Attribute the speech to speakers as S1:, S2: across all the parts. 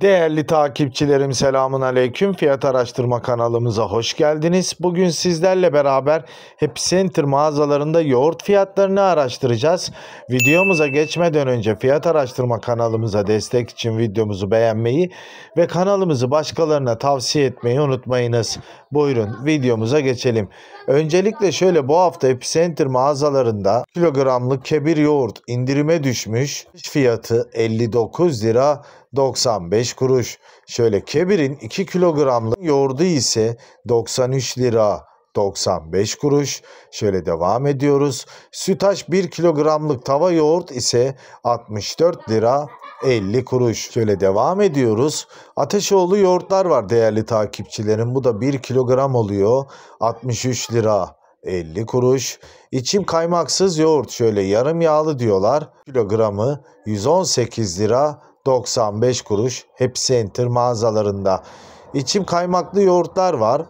S1: Değerli takipçilerim selamun aleyküm. Fiyat araştırma kanalımıza hoş geldiniz. Bugün sizlerle beraber Happy Center mağazalarında yoğurt fiyatlarını araştıracağız. Videomuza geçmeden önce fiyat araştırma kanalımıza destek için videomuzu beğenmeyi ve kanalımızı başkalarına tavsiye etmeyi unutmayınız. Buyurun videomuza geçelim. Öncelikle şöyle bu hafta Happy Center mağazalarında kilogramlık kebir yoğurt indirime düşmüş. Fiyatı 59 lira 95 kuruş. Şöyle kebirin 2 kilogramlık yoğurdu ise 93 lira 95 kuruş. Şöyle devam ediyoruz. Sütaş 1 kilogramlık tava yoğurt ise 64 lira 50 kuruş. Şöyle devam ediyoruz. Ateşoğlu yoğurtlar var değerli takipçilerim. Bu da 1 kilogram oluyor. 63 lira 50 kuruş. İçim kaymaksız yoğurt şöyle yarım yağlı diyorlar. Kilogramı 118 lira 95 kuruş. Hep Center mağazalarında. İçim kaymaklı yoğurtlar var.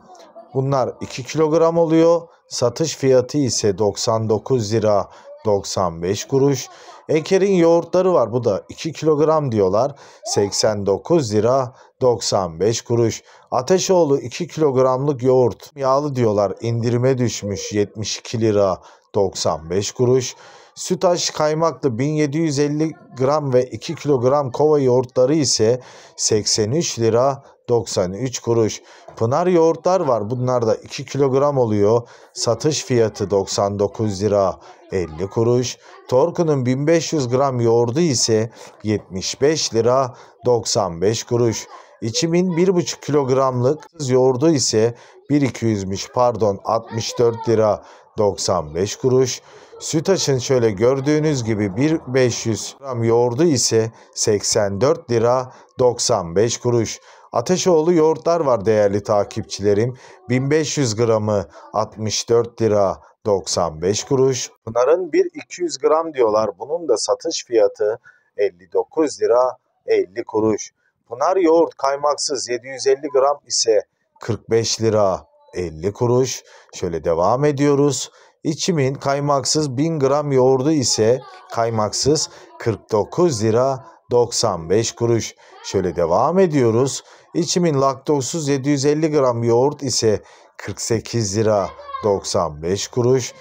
S1: Bunlar 2 kilogram oluyor. Satış fiyatı ise 99 lira 95 kuruş. Eker'in yoğurtları var. Bu da 2 kilogram diyorlar. 89 lira 95 kuruş. Ateşoğlu 2 kilogramlık yoğurt. Yağlı diyorlar. İndirime düşmüş 72 lira 95 kuruş. Sütaş kaymaklı 1750 gram ve 2 kilogram kova yoğurtları ise 83 lira 93 kuruş. Pınar yoğurtlar var. Bunlar da 2 kilogram oluyor. Satış fiyatı 99 lira 50 kuruş. Torku'nun 1500 gram yoğurdu ise 75 lira 95 kuruş. İçimin 1,5 kilogramlık yoğurdu ise 1,200'müş pardon 64 lira 95 kuruş. Sütaç'ın şöyle gördüğünüz gibi 1500 gram yoğurdu ise 84 lira 95 kuruş. Ateşoğlu yoğurtlar var değerli takipçilerim. 1500 gramı 64 lira 95 kuruş. Bunların 1 200 gram diyorlar. Bunun da satış fiyatı 59 lira 50 kuruş. Pınar yoğurt kaymaksız 750 gram ise 45 lira 50 kuruş. Şöyle devam ediyoruz. İçimin kaymaksız 1000 gram yoğurdu ise kaymaksız 49 lira 95 kuruş. Şöyle devam ediyoruz. İçimin laktozsuz 750 gram yoğurt ise 48 lira 95 kuruş.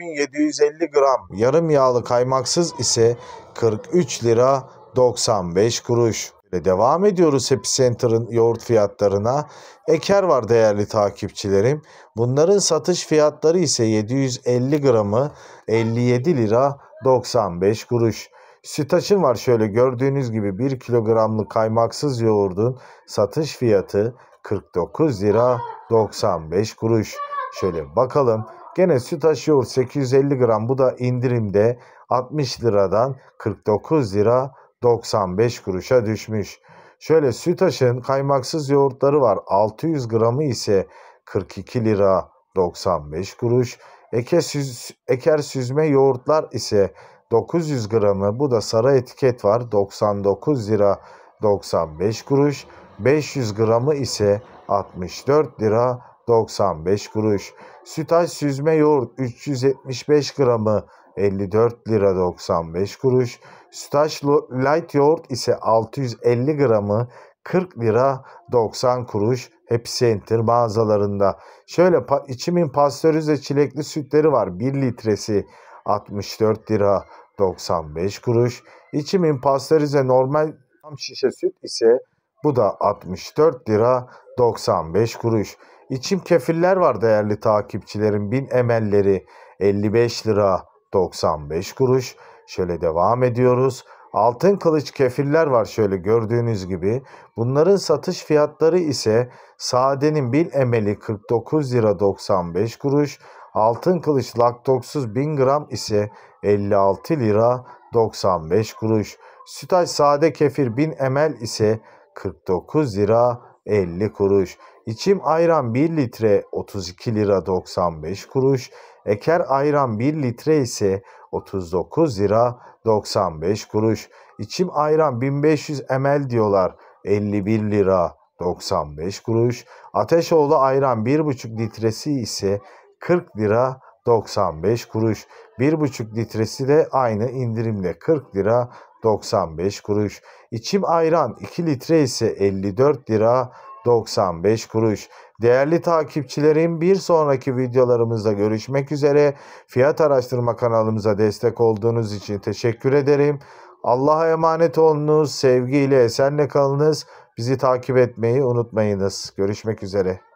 S1: 750 gram yarım yağlı kaymaksız ise 43 lira 95 kuruş. Ve Devam ediyoruz Happy Center'ın yoğurt fiyatlarına. Eker var değerli takipçilerim. Bunların satış fiyatları ise 750 gramı 57 lira 95 kuruş. Sütaş'ın var şöyle gördüğünüz gibi 1 kilogramlı kaymaksız yoğurdun satış fiyatı 49 lira 95 kuruş. Şöyle bakalım gene sütaş yoğurt 850 gram bu da indirimde 60 liradan 49 lira 95 kuruşa düşmüş. Şöyle Sütaş'ın kaymaksız yoğurtları var. 600 gramı ise 42 lira 95 kuruş. Eke süz, eker süzme yoğurtlar ise 900 gramı bu da sarı etiket var 99 lira 95 kuruş. 500 gramı ise 64 lira 95 kuruş. Sütaş süzme yoğurt 375 gramı 54 lira 95 kuruş. Sütaş light yoğurt ise 650 gramı 40 lira 90 kuruş Hepsi enter mağazalarında. Şöyle içimin pastörize çilekli sütleri var. 1 litresi 64 lira 95 kuruş. İçimin pastörize normal tam şişe süt ise bu da 64 lira 95 kuruş. İçim kefiller var değerli takipçilerim. 1000 emelleri 55 lira 95 kuruş. Şöyle devam ediyoruz. Altın kılıç kefiller var şöyle gördüğünüz gibi. Bunların satış fiyatları ise sadenin bil emeli 49 lira 95 kuruş. Altın kılıç laktoksuz 1000 gram ise 56 lira 95 kuruş. Sütaç sade kefir 1000 emel ise 49 lira 50 kuruş. İçim ayran 1 litre 32 lira 95 kuruş. Eker ayran 1 litre ise 39 lira 95 kuruş. İçim ayran 1500 ml diyorlar 51 lira 95 kuruş. Ateşoğlu ayran 1,5 litresi ise 40 lira 95 kuruş. 1,5 litresi de aynı indirimle 40 lira 95 kuruş. İçim ayran 2 litre ise 54 lira 95 kuruş. Değerli takipçilerim bir sonraki videolarımızda görüşmek üzere. Fiyat araştırma kanalımıza destek olduğunuz için teşekkür ederim. Allah'a emanet olunuz. Sevgiyle esenle kalınız. Bizi takip etmeyi unutmayınız. Görüşmek üzere.